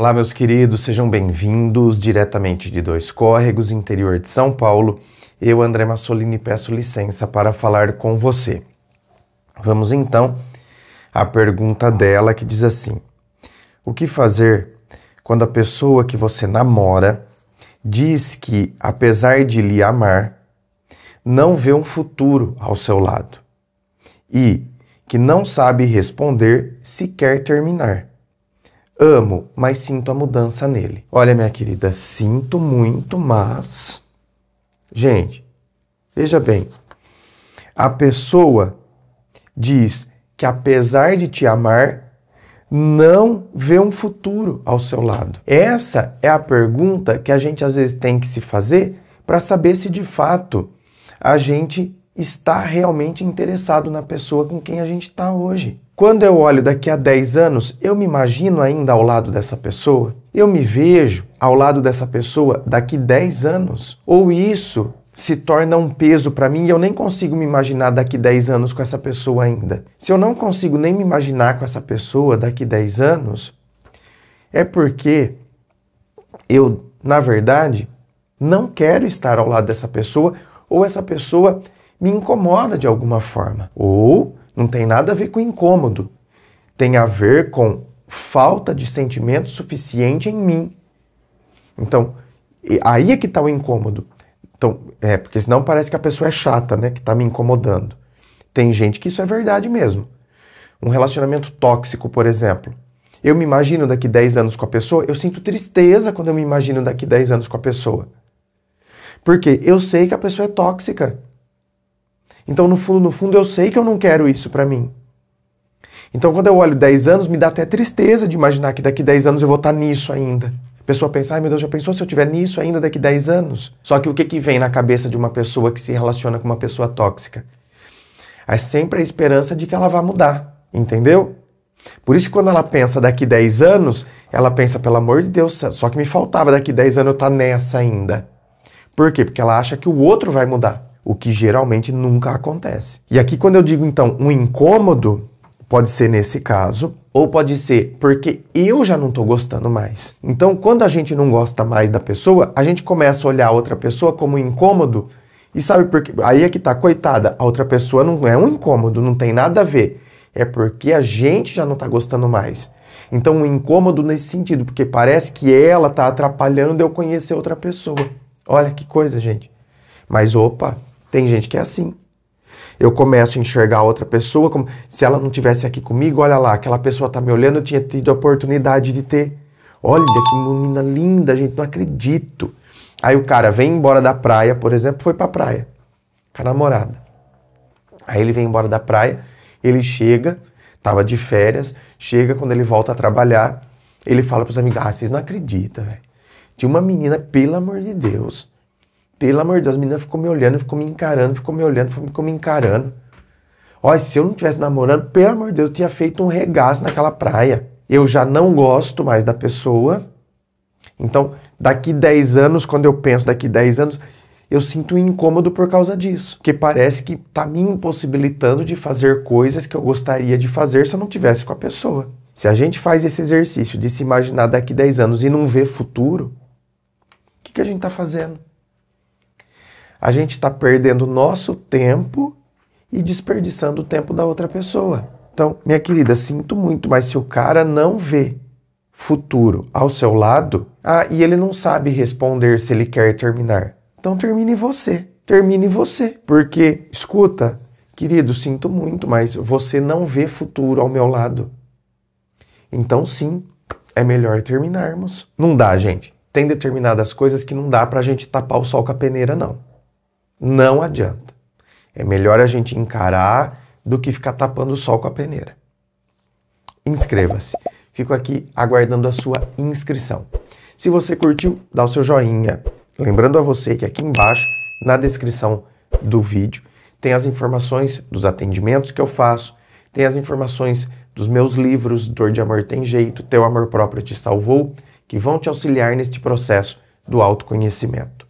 Olá, meus queridos, sejam bem-vindos diretamente de Dois Córregos, interior de São Paulo. Eu, André Massolini, peço licença para falar com você. Vamos então à pergunta dela que diz assim: O que fazer quando a pessoa que você namora diz que, apesar de lhe amar, não vê um futuro ao seu lado e que não sabe responder se quer terminar? Amo, mas sinto a mudança nele. Olha, minha querida, sinto muito, mas. Gente, veja bem. A pessoa diz que, apesar de te amar, não vê um futuro ao seu lado. Essa é a pergunta que a gente às vezes tem que se fazer para saber se de fato a gente está realmente interessado na pessoa com quem a gente está hoje. Quando eu olho daqui a 10 anos, eu me imagino ainda ao lado dessa pessoa? Eu me vejo ao lado dessa pessoa daqui 10 anos? Ou isso se torna um peso para mim e eu nem consigo me imaginar daqui 10 anos com essa pessoa ainda? Se eu não consigo nem me imaginar com essa pessoa daqui 10 anos, é porque eu, na verdade, não quero estar ao lado dessa pessoa ou essa pessoa me incomoda de alguma forma. Ou não tem nada a ver com incômodo, tem a ver com falta de sentimento suficiente em mim. Então, aí é que está o incômodo. Então, é, porque senão parece que a pessoa é chata, né? Que está me incomodando. Tem gente que isso é verdade mesmo. Um relacionamento tóxico, por exemplo. Eu me imagino daqui 10 anos com a pessoa, eu sinto tristeza quando eu me imagino daqui 10 anos com a pessoa. Porque eu sei que a pessoa é tóxica. Então, no fundo, no fundo, eu sei que eu não quero isso para mim. Então, quando eu olho 10 anos, me dá até tristeza de imaginar que daqui 10 anos eu vou estar tá nisso ainda. A pessoa pensa, ai meu Deus, já pensou se eu tiver nisso ainda daqui 10 anos? Só que o que, que vem na cabeça de uma pessoa que se relaciona com uma pessoa tóxica? É sempre a esperança de que ela vá mudar, entendeu? Por isso que quando ela pensa daqui 10 anos, ela pensa, pelo amor de Deus, só que me faltava daqui 10 anos eu estar tá nessa ainda. Por quê? Porque ela acha que o outro vai mudar o que geralmente nunca acontece. E aqui, quando eu digo então um incômodo, pode ser nesse caso, ou pode ser porque eu já não estou gostando mais. Então, quando a gente não gosta mais da pessoa, a gente começa a olhar outra pessoa como incômodo. E sabe por quê? Aí é que tá, coitada, a outra pessoa não é um incômodo, não tem nada a ver. É porque a gente já não está gostando mais. Então, um incômodo nesse sentido, porque parece que ela está atrapalhando eu conhecer outra pessoa. Olha que coisa, gente. Mas opa, tem gente que é assim. Eu começo a enxergar outra pessoa como se ela não tivesse aqui comigo, olha lá, aquela pessoa tá me olhando, eu tinha tido a oportunidade de ter. Olha que menina linda, gente, não acredito. Aí o cara vem embora da praia, por exemplo, foi pra praia com a namorada. Aí ele vem embora da praia, ele chega, tava de férias, chega quando ele volta a trabalhar, ele fala pros amigos: "Ah, vocês não acreditam, velho. Tinha uma menina, pelo amor de Deus, pelo amor de Deus, a menina ficou me olhando, ficou me encarando, ficou me olhando, ficou me encarando. Olha, se eu não tivesse namorando, pelo amor de Deus, eu tinha feito um regaço naquela praia. Eu já não gosto mais da pessoa. Então, daqui 10 anos, quando eu penso daqui 10 anos, eu sinto um incômodo por causa disso. Porque parece que tá me impossibilitando de fazer coisas que eu gostaria de fazer se eu não tivesse com a pessoa. Se a gente faz esse exercício de se imaginar daqui 10 anos e não vê futuro, o que, que a gente está fazendo? a gente está perdendo nosso tempo e desperdiçando o tempo da outra pessoa. Então, minha querida, sinto muito, mas se o cara não vê futuro ao seu lado, ah, e ele não sabe responder se ele quer terminar. Então termine você. Termine você. Porque, escuta, querido, sinto muito, mas você não vê futuro ao meu lado. Então, sim, é melhor terminarmos. Não dá, gente. Tem determinadas coisas que não dá pra gente tapar o sol com a peneira, não. Não adianta. É melhor a gente encarar do que ficar tapando o sol com a peneira. Inscreva-se. Fico aqui aguardando a sua inscrição. Se você curtiu, dá o seu joinha. Lembrando a você que aqui embaixo, na descrição do vídeo, tem as informações dos atendimentos que eu faço, tem as informações dos meus livros Dor de Amor Tem Jeito, Teu Amor Próprio Te Salvou, que vão te auxiliar neste processo do autoconhecimento.